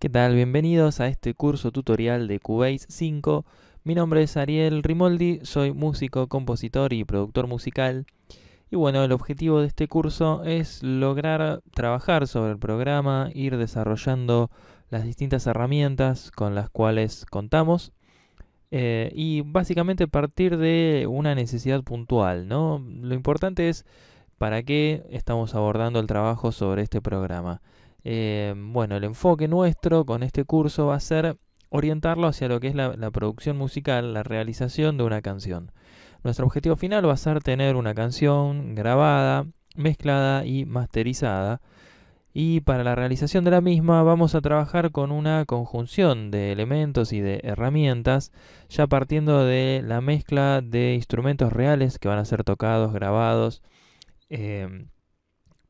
¿Qué tal? Bienvenidos a este curso tutorial de Cubase 5. Mi nombre es Ariel Rimoldi, soy músico, compositor y productor musical. Y bueno, el objetivo de este curso es lograr trabajar sobre el programa, ir desarrollando las distintas herramientas con las cuales contamos eh, y básicamente partir de una necesidad puntual, ¿no? Lo importante es para qué estamos abordando el trabajo sobre este programa. Eh, bueno, el enfoque nuestro con este curso va a ser orientarlo hacia lo que es la, producción musical, la realización de una canción. Nuestro objetivo final va a ser tener una canción grabada, mezclada y masterizada y para la realización de la misma vamos a trabajar con una conjunción de elementos y de herramientas, ya partiendo de la mezcla de instrumentos reales que van a ser tocados, grabados, eh,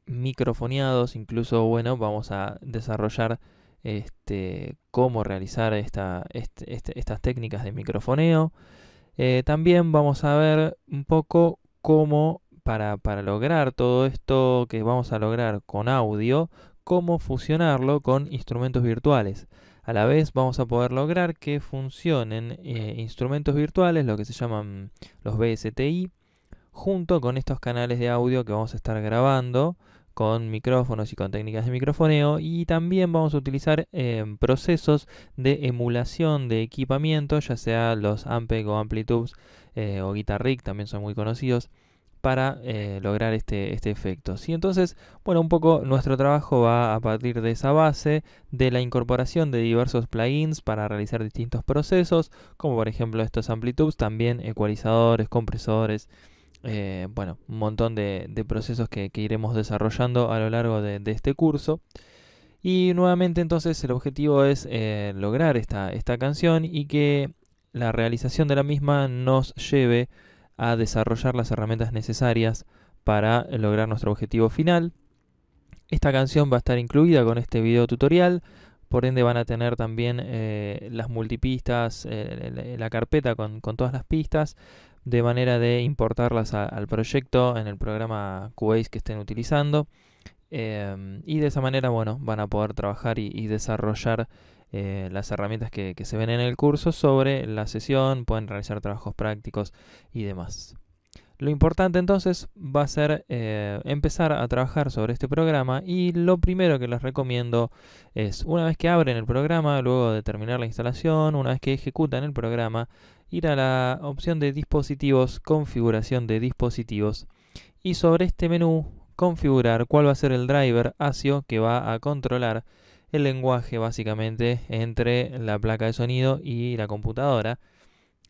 microfoneados, incluso bueno, vamos a desarrollar este, cómo realizar este, este, estas técnicas de microfoneo. Eh, también vamos a ver un poco cómo para, lograr todo esto que vamos a lograr con audio, cómo fusionarlo con instrumentos virtuales. A la vez vamos a poder lograr que funcionen eh, instrumentos virtuales, lo que se llaman los BSTI, junto con estos canales de audio que vamos a estar grabando con micrófonos y con técnicas de microfoneo y también vamos a utilizar eh, procesos de emulación de equipamiento, ya sea los Ampeg o amplitudes eh, o Guitar Rig, también son muy conocidos para eh, lograr este, este efecto. Y Entonces, bueno, un poco nuestro trabajo va a partir de esa base, de la incorporación de diversos plugins para realizar distintos procesos, como por ejemplo estos amplitudes, también ecualizadores, compresores, eh, bueno, un montón de, procesos que, iremos desarrollando a lo largo de, este curso. Y nuevamente entonces el objetivo es eh, lograr esta, esta canción y que la realización de la misma nos lleve a a desarrollar las herramientas necesarias para lograr nuestro objetivo final. Esta canción va a estar incluida con este video tutorial, por ende van a tener también eh, las multipistas, eh, la carpeta con, todas las pistas, de manera de importarlas al proyecto en el programa Cubase que estén utilizando. Em, y de esa manera, bueno, van a poder trabajar y desarrollar eh, las herramientas que, se ven en el curso sobre la sesión, pueden realizar trabajos prácticos y demás. Lo importante entonces va a ser eh, empezar a trabajar sobre este programa y lo primero que les recomiendo es una vez que abren el programa, luego de terminar la instalación, una vez que ejecutan el programa, ir a la opción de dispositivos, configuración de dispositivos y sobre este menú configurar cuál va a ser el driver ASIO que va a controlar el lenguaje básicamente entre la placa de sonido y la computadora.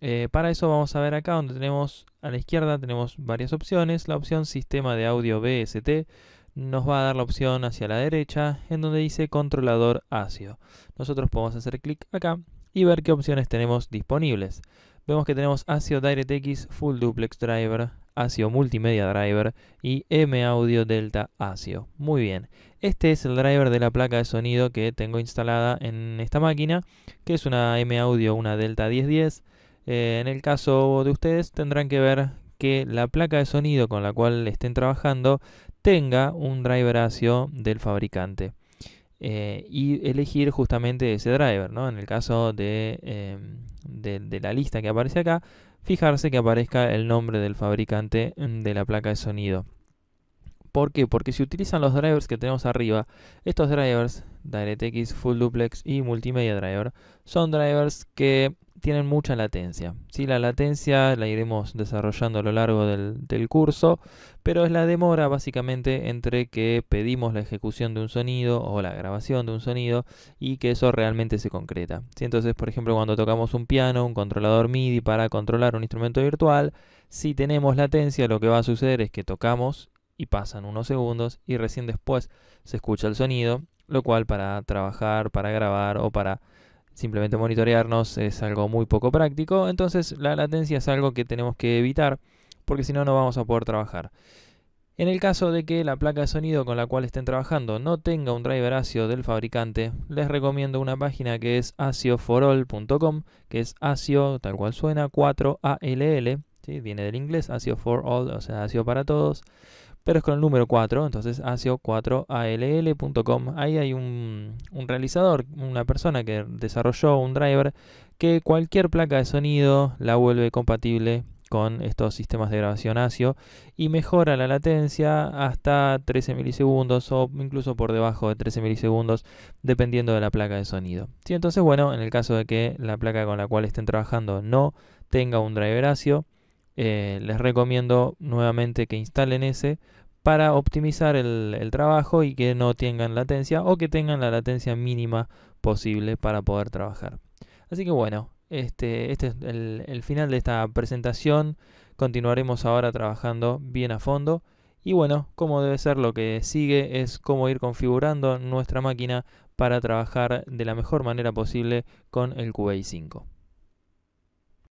Eh, para eso vamos a ver acá donde tenemos a la izquierda tenemos varias opciones. La opción sistema de audio BST nos va a dar la opción hacia la derecha en donde dice controlador ASIO. Nosotros podemos hacer clic acá y ver qué opciones tenemos disponibles. Vemos que tenemos ASIO DirectX Full Duplex Driver, ASIO Multimedia Driver y M Audio Delta ASIO. Muy bien, este es el driver de la placa de sonido que tengo instalada en esta máquina, que es una M Audio, una Delta 1010. Eh, en el caso de ustedes tendrán que ver que la placa de sonido con la cual estén trabajando tenga un driver ASIO del fabricante. Eh, y elegir justamente ese driver, ¿no? En el caso de eh, la lista que aparece acá, fijarse que aparezca el nombre del fabricante mm, de la placa de sonido. ¿Por qué? Porque si utilizan los drivers que tenemos arriba, estos drivers, DirectX, Full Duplex y Multimedia Driver, son drivers que tienen mucha latencia. ¿sí? La latencia la iremos desarrollando a lo largo del, curso, pero es la demora básicamente entre que pedimos la ejecución de un sonido o la grabación de un sonido y que eso realmente se concreta. Entonces, por ejemplo, cuando tocamos un piano, un controlador MIDI para controlar un instrumento virtual, si tenemos latencia lo que va a suceder es que tocamos y pasan unos segundos y recién después se escucha el sonido, lo cual para trabajar, para grabar o para simplemente monitorearnos es algo muy poco práctico, entonces la latencia es algo que tenemos que evitar porque si no no vamos a poder trabajar. En el caso de que la placa de sonido con la cual estén trabajando no tenga un driver ASIO del fabricante, les recomiendo una página que es ASIO4ALL.com, que es ASIO, tal cual suena, 4ALL, ¿sí? viene del inglés, ASIO for all, o sea, ASIO para todos pero es con el número 4, entonces ASIO4ALL.com. Ahí hay un, realizador, una persona que desarrolló un driver que cualquier placa de sonido la vuelve compatible con estos sistemas de grabación ASIO y mejora la latencia hasta 13 milisegundos o incluso por debajo de 13 milisegundos dependiendo de la placa de sonido. Si entonces bueno, en el caso de que la placa con la cual estén trabajando no tenga un driver ASIO, eh, les recomiendo nuevamente que instalen ese para optimizar el, trabajo y que no tengan latencia o que tengan la latencia mínima posible para poder trabajar. Así que bueno, este, este es el, final de esta presentación. Continuaremos ahora trabajando bien a fondo. Y bueno, como debe ser, lo que sigue es cómo ir configurando nuestra máquina para trabajar de la mejor manera posible con el QA5.